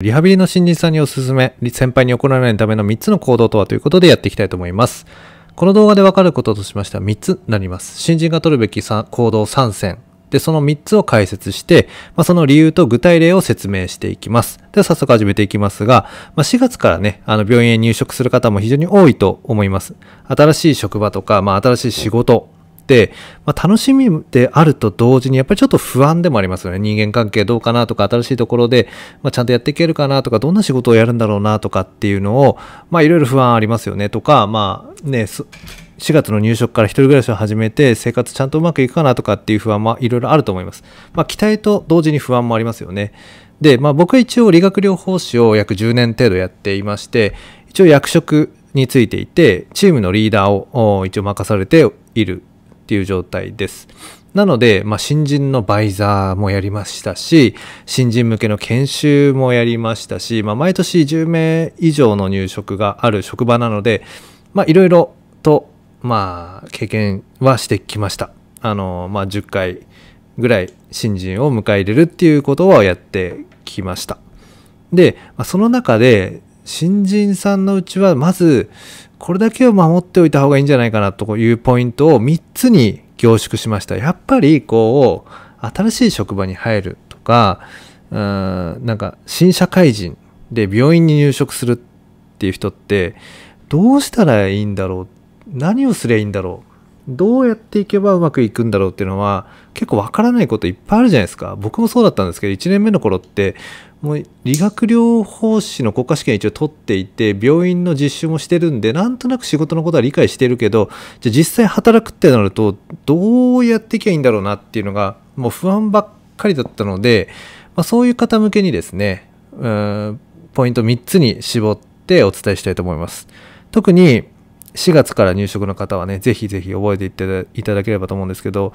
リハビリの新人さんにおすすめ、先輩に怒られないための3つの行動とはということでやっていきたいと思います。この動画でわかることとしましては3つになります。新人が取るべき行動3選。で、その3つを解説して、まあ、その理由と具体例を説明していきます。では早速始めていきますが、まあ、4月からね、あの病院へ入職する方も非常に多いと思います。新しい職場とか、まあ、新しい仕事、、まあ、楽しみであると同時にやっぱりちょっと不安でもありますよね人間関係どうかなとか新しいところで、まあ、ちゃんとやっていけるかなとかどんな仕事をやるんだろうなとかっていうのをまあいろいろ不安ありますよねとかまあね4月の入職から一人暮らしを始めて生活ちゃんとうまくいくかなとかっていう不安もいろいろあると思います。まあ期待と同時に不安もありますよね。で、まあ僕は一応理学療法士を約10年程度やっていまして、一応役職についていて、チームのリーダーを一応任されているっていう状態です。なので、まあ、新人のバイザーもやりましたし、新人向けの研修もやりましたし、まあ、毎年10名以上の入職がある職場なので、まあ、いろいろと、まあ、経験はしてきました。あの、まあ、10回ぐらい新人を迎え入れるっていうことはやってきました。で、まあ、その中で、新人さんのうちはまずこれだけを守っておいた方がいいんじゃないかなというポイントを3つに凝縮しました。やっぱりこう新しい職場に入るとかなんか新社会人で病院に入職するっていう人ってどうしたらいいんだろう何をすりゃいいんだろうどうやっていけばうまくいくんだろうっていうのは結構わからないこといっぱいあるじゃないですか僕もそうだったんですけど1年目の頃ってもう理学療法士の国家試験一応取っていて病院の実習もしてるんでなんとなく仕事のことは理解してるけどじゃ実際働くってなるとどうやっていけばいいんだろうなっていうのがもう不安ばっかりだったので、まあ、そういう方向けにですねうんポイント3つに絞ってお伝えしたいと思います。特に4月から入職の方はね、ぜひぜひ覚えていっていただければと思うんですけど、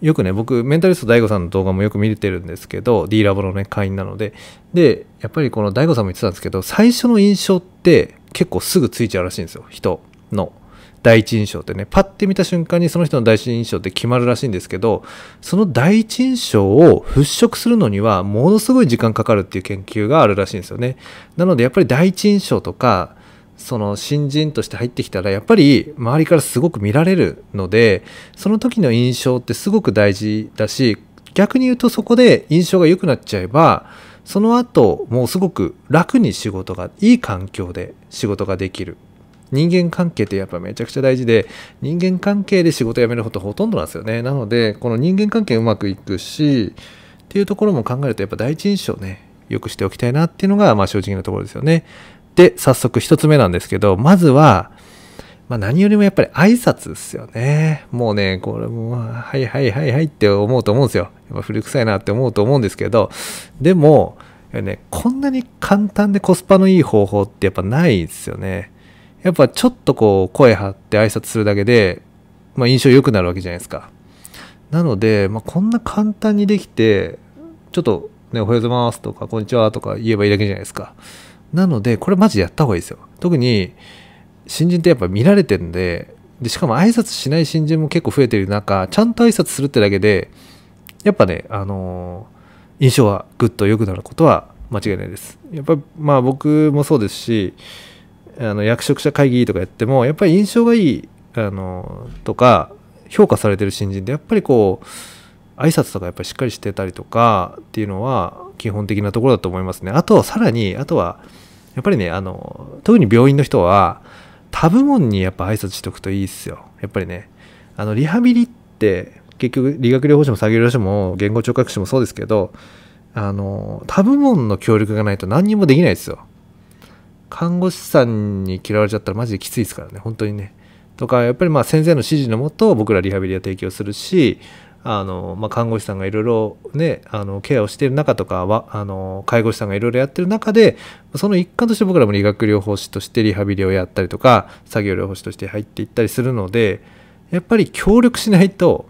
よくね、僕、メンタリスト DAIGO さんの動画もよく見れてるんですけど、D ラボのね、会員なので、で、やっぱりこの DAIGO さんも言ってたんですけど、最初の印象って結構すぐついちゃうらしいんですよ、人の。第一印象ってね、パッて見た瞬間にその人の第一印象って決まるらしいんですけど、その第一印象を払拭するのにはものすごい時間かかるっていう研究があるらしいんですよね。なのでやっぱり第一印象とか、その新人として入ってきたらやっぱり周りからすごく見られるのでその時の印象ってすごく大事だし逆に言うとそこで印象が良くなっちゃえばその後もうすごく楽に仕事がいい環境で仕事ができる人間関係ってやっぱめちゃくちゃ大事で人間関係で仕事辞めることほとんどなんですよねなのでこの人間関係うまくいくしっていうところも考えるとやっぱ第一印象ねよくしておきたいなっていうのがまあ正直なところですよねで、早速一つ目なんですけど、まずは、まあ、何よりもやっぱり挨拶ですよね。もうね、これも、はいはいはいはいって思うと思うんですよ。やっぱ古臭いなって思うと思うんですけど、でも、ね、こんなに簡単でコスパのいい方法ってやっぱないですよね。やっぱちょっとこう声張って挨拶するだけで、まあ、印象良くなるわけじゃないですか。なので、まあ、こんな簡単にできて、ちょっとね、おはようございますとか、こんにちはとか言えばいいだけじゃないですか。なので、これマジやった方がいいですよ。特に、新人ってやっぱ見られてるんで、で、しかも挨拶しない新人も結構増えてる中、ちゃんと挨拶するってだけで、やっぱね、あのー、印象はぐっと良くなることは間違いないです。やっぱ、まあ僕もそうですし、あの、役職者会議とかやっても、やっぱり印象がいい、あのー、とか、評価されてる新人って、やっぱりこう、挨拶とかやっぱりしっかりしてたりとかっていうのは基本的なところだと思いますね。あと、さらに、あとは、やっぱりね、あの、特に病院の人は、他部門にやっぱ挨拶しておくといいっすよ。やっぱりね、あの、リハビリって、結局、理学療法士も作業療法士も言語聴覚士もそうですけど、あの、他部門の協力がないと何にもできないですよ。看護師さんに嫌われちゃったらマジできついですからね、本当にね。とか、やっぱりまあ先生の指示のもと僕らリハビリは提供するし、あの、まあ、看護師さんがいろいろね、あの、ケアをしている中とかは、あの、介護士さんがいろいろやってる中で、その一環として僕らも理学療法士としてリハビリをやったりとか、作業療法士として入っていったりするので、やっぱり協力しないと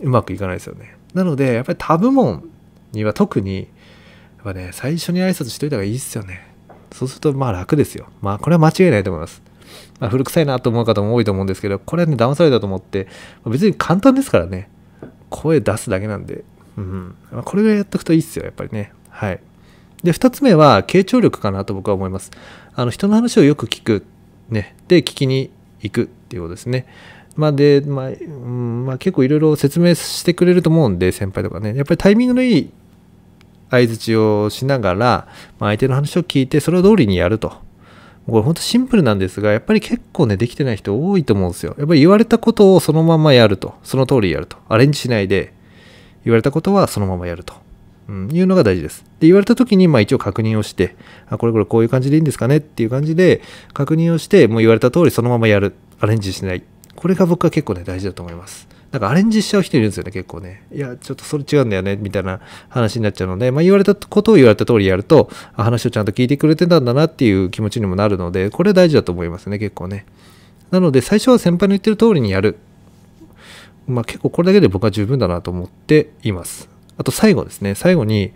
うまくいかないですよね。なので、やっぱり他部門には特に、やっぱね、最初に挨拶しといた方がいいですよね。そうすると、まあ楽ですよ。まあ、これは間違いないと思います。まあ、古臭いなと思う方も多いと思うんですけど、これはね、騙されたと思って、別に簡単ですからね。声出すだけなんで、うん、これぐらいやっとくといいっすよ、やっぱりね。はい。で、2つ目は、傾聴力かなと僕は思います。あの、人の話をよく聞く。ね。で、聞きに行くっていうことですね。まあで、まあ、うんまあ、結構いろいろ説明してくれると思うんで、先輩とかね。やっぱりタイミングのいい相づちをしながら、まあ、相手の話を聞いて、それを通りにやると。これほんとシンプルなんですが、やっぱり結構ね、できてない人多いと思うんですよ。やっぱり言われたことをそのままやると。その通りやると。アレンジしないで、言われたことはそのままやると。うん、いうのが大事です。で、言われた時に、まあ一応確認をして、あ、これこれこういう感じでいいんですかねっていう感じで確認をして、もう言われた通りそのままやる。アレンジしない。これが僕は結構ね、大事だと思います。なんかアレンジしちゃう人いるんですよね、結構ね。いや、ちょっとそれ違うんだよね、みたいな話になっちゃうので、まあ、言われたことを言われた通りやると、話をちゃんと聞いてくれてたんだなっていう気持ちにもなるので、これは大事だと思いますね、結構ね。なので、最初は先輩の言ってる通りにやる。まあ、結構これだけで僕は十分だなと思っています。あと最後ですね。最後に、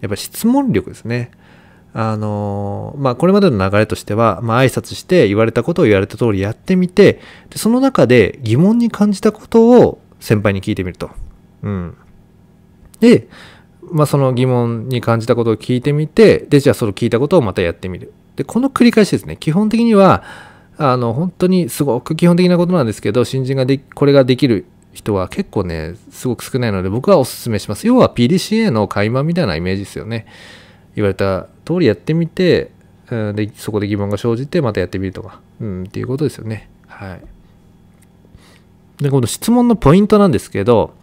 やっぱ質問力ですね。あのまあ、これまでの流れとしては、まあ、挨拶して言われたことを言われた通りやってみて、でその中で疑問に感じたことを先輩に聞いてみると。うん。で、まあ、その疑問に感じたことを聞いてみて、で、じゃあその聞いたことをまたやってみる。で、この繰り返しですね。基本的には、あの、本当にすごく基本的なことなんですけど、新人がでこれができる人は結構ね、すごく少ないので、僕はお勧めします。要は PDCA の垣間みたいなイメージですよね。言われた通りやってみて、うん、でそこで疑問が生じてまたやってみるとか、うん、っていうことですよね。はい。で、この質問のポイントなんですけど、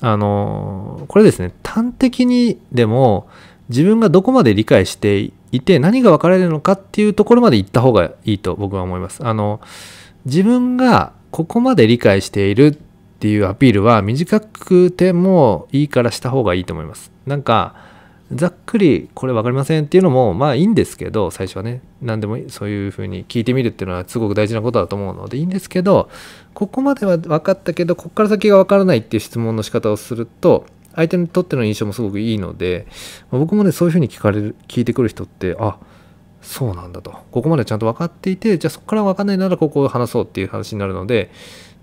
あの、これですね、端的にでも自分がどこまで理解していて何が分かれるのかっていうところまで行った方がいいと僕は思います。あの、自分がここまで理解しているっていうアピールは短くてもいいからした方がいいと思います。なんか、ざっくりこれ分かりませんっていうのもまあいいんですけど最初はね何でもそういうふうに聞いてみるっていうのはすごく大事なことだと思うのでいいんですけどここまでは分かったけどここから先が分からないっていう質問の仕方をすると相手にとっての印象もすごくいいので僕もねそういうふうに聞かれる聞いてくる人ってあそうなんだとここまでちゃんと分かっていてじゃあそこから分かんないならここを話そうっていう話になるので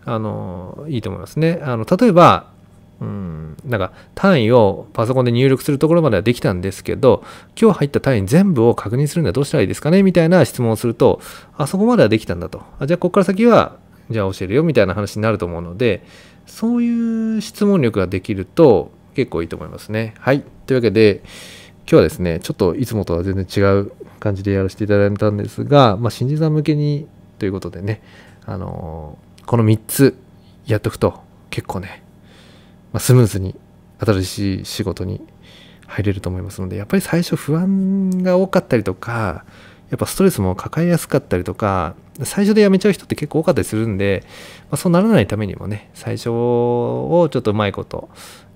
あのいいと思いますねあの例えばうん、なんか単位をパソコンで入力するところまではできたんですけど、今日入った単位全部を確認するにはどうしたらいいですかねみたいな質問をすると、あそこまではできたんだと。あじゃあ、ここから先は、じゃあ教えるよみたいな話になると思うので、そういう質問力ができると結構いいと思いますね。はい。というわけで、今日はですね、ちょっといつもとは全然違う感じでやらせていただいたんですが、まあ、新人さん向けにということでね、あのー、この3つやっとくと結構ね、まあ、スムーズに新しい仕事に入れると思いますのでやっぱり最初不安が多かったりとかやっぱストレスも抱えやすかったりとか最初で辞めちゃう人って結構多かったりするんで、まあ、そうならないためにもね最初をちょっとうまいこと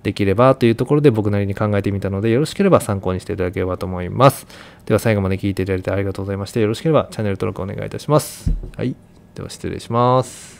できればというところで僕なりに考えてみたのでよろしければ参考にしていただければと思いますでは最後まで聞いていただいてありがとうございましてよろしければチャンネル登録お願いいたしますはいでは失礼します